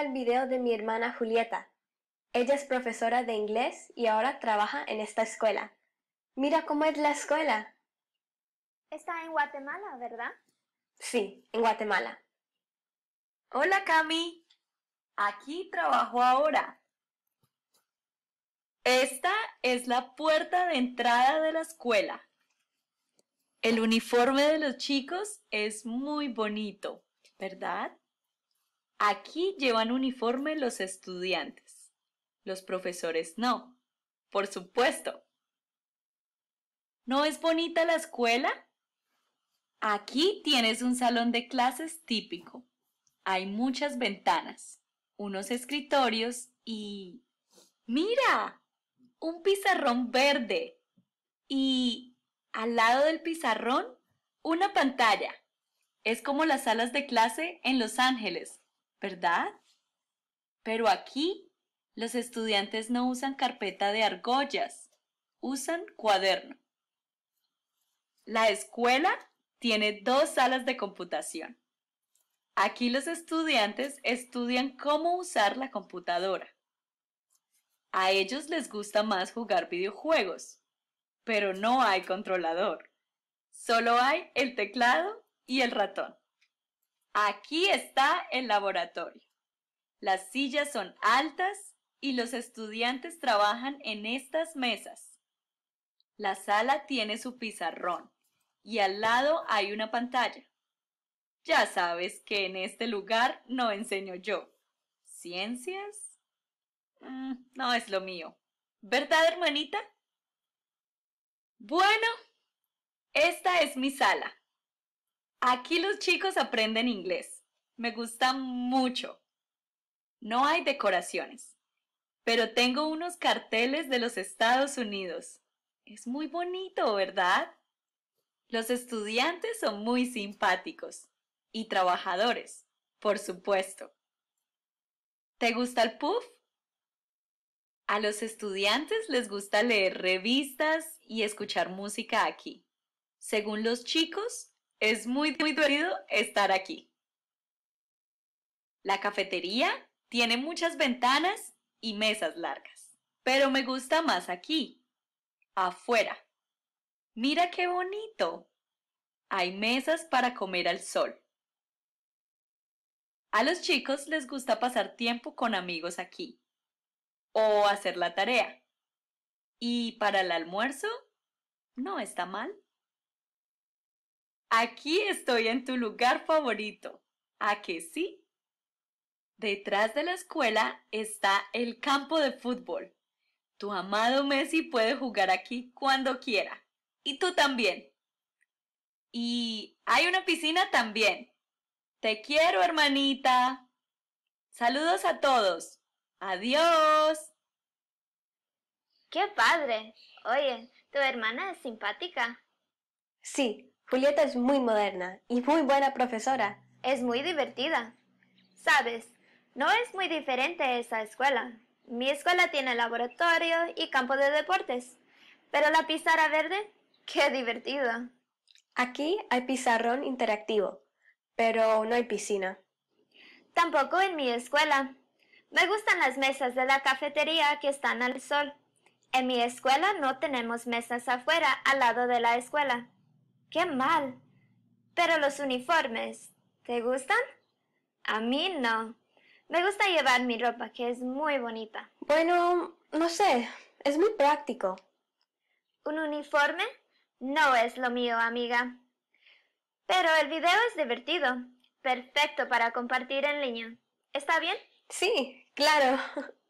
el video de mi hermana Julieta. Ella es profesora de inglés y ahora trabaja en esta escuela. Mira cómo es la escuela. Está en Guatemala, ¿verdad? Sí, en Guatemala. Hola, Cami. Aquí trabajo ahora. Esta es la puerta de entrada de la escuela. El uniforme de los chicos es muy bonito, ¿verdad? Aquí llevan uniforme los estudiantes. Los profesores no. Por supuesto. ¿No es bonita la escuela? Aquí tienes un salón de clases típico. Hay muchas ventanas, unos escritorios y... ¡Mira! Un pizarrón verde. Y al lado del pizarrón, una pantalla. Es como las salas de clase en Los Ángeles, ¿verdad? Pero aquí los estudiantes no usan carpeta de argollas, usan cuaderno. La escuela tiene dos salas de computación. Aquí los estudiantes estudian cómo usar la computadora. A ellos les gusta más jugar videojuegos, pero no hay controlador. Solo hay el teclado y el ratón. Aquí está el laboratorio. Las sillas son altas y los estudiantes trabajan en estas mesas. La sala tiene su pizarrón y al lado hay una pantalla. Ya sabes que en este lugar no enseño yo. ¿Ciencias? Mm, no es lo mío. ¿Verdad, hermanita? Bueno, esta es mi sala. Aquí los chicos aprenden inglés. Me gusta mucho. No hay decoraciones, pero tengo unos carteles de los Estados Unidos. Es muy bonito, ¿verdad? Los estudiantes son muy simpáticos y trabajadores, por supuesto. ¿Te gusta el puff? A los estudiantes les gusta leer revistas y escuchar música aquí. Según los chicos, es muy, muy divertido estar aquí. La cafetería tiene muchas ventanas y mesas largas, pero me gusta más aquí, afuera. Mira qué bonito. Hay mesas para comer al sol. A los chicos les gusta pasar tiempo con amigos aquí o hacer la tarea. Y para el almuerzo, no está mal. Aquí estoy en tu lugar favorito. ¿A que sí? Detrás de la escuela está el campo de fútbol. Tu amado Messi puede jugar aquí cuando quiera. Y tú también. Y hay una piscina también. Te quiero, hermanita. Saludos a todos. Adiós. ¡Qué padre! Oye, tu hermana es simpática. Sí, Julieta es muy moderna y muy buena profesora. Es muy divertida. Sabes, no es muy diferente esa escuela. Mi escuela tiene laboratorio y campo de deportes. Pero la pizarra verde, qué divertida. Aquí hay pizarrón interactivo, pero no hay piscina. Tampoco en mi escuela. Me gustan las mesas de la cafetería que están al sol. En mi escuela no tenemos mesas afuera al lado de la escuela. ¡Qué mal! Pero los uniformes, ¿te gustan? A mí no. Me gusta llevar mi ropa, que es muy bonita. Bueno, no sé, es muy práctico. ¿Un uniforme? No es lo mío, amiga. Pero el video es divertido. Perfecto para compartir en línea. ¿Está bien? Sí, claro.